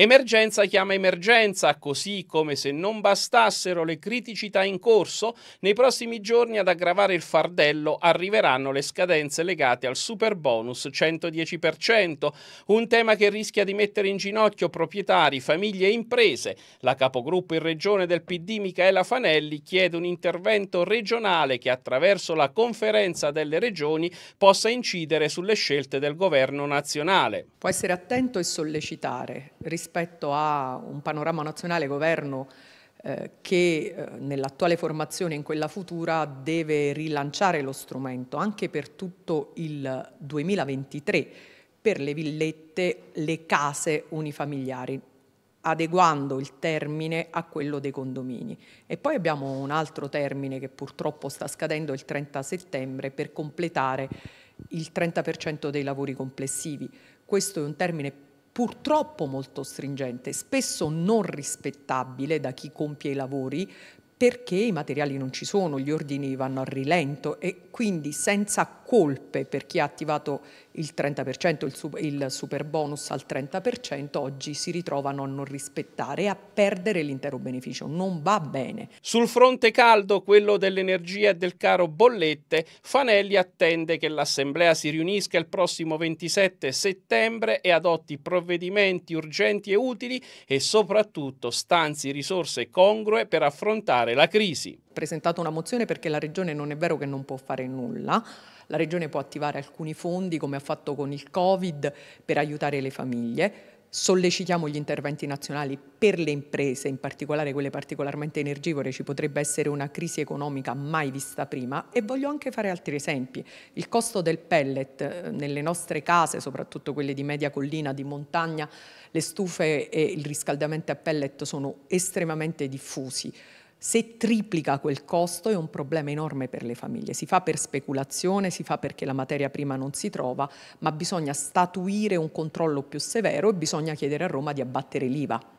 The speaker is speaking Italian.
Emergenza chiama emergenza, così come se non bastassero le criticità in corso, nei prossimi giorni ad aggravare il fardello arriveranno le scadenze legate al super bonus 110%, un tema che rischia di mettere in ginocchio proprietari, famiglie e imprese. La capogruppo in regione del PD Michaela Fanelli chiede un intervento regionale che attraverso la conferenza delle regioni possa incidere sulle scelte del governo nazionale. Può essere attento e sollecitare rispetto a un panorama nazionale governo eh, che eh, nell'attuale formazione e in quella futura deve rilanciare lo strumento anche per tutto il 2023 per le villette, le case unifamiliari adeguando il termine a quello dei condomini. E poi abbiamo un altro termine che purtroppo sta scadendo il 30 settembre per completare il 30% dei lavori complessivi. Questo è un termine purtroppo molto stringente, spesso non rispettabile da chi compie i lavori perché i materiali non ci sono, gli ordini vanno a rilento e quindi senza colpe per chi ha attivato il 30%, il, sub, super bonus al 30%, oggi si ritrovano a non rispettare e a perdere l'intero beneficio. Non va bene. Sul fronte caldo, quello dell'energia e del caro bollette, Fanelli attende che l'Assemblea si riunisca il prossimo 27 settembre e adotti provvedimenti urgenti e utili e soprattutto stanzi risorse congrue per affrontare la crisi presentato una mozione perché la Regione non è vero che non può fare nulla, la Regione può attivare alcuni fondi come ha fatto con il Covid per aiutare le famiglie, sollecitiamo gli interventi nazionali per le imprese, in particolare quelle particolarmente energivore, ci potrebbe essere una crisi economica mai vista prima e voglio anche fare altri esempi. Il costo del pellet eh, nelle nostre case, soprattutto quelle di media collina, di montagna, le stufe e il riscaldamento a pellet sono estremamente diffusi. Se triplica quel costo è un problema enorme per le famiglie. Si fa per speculazione, si fa perché la materia prima non si trova, ma bisogna statuire un controllo più severo e bisogna chiedere a Roma di abbattere l'IVA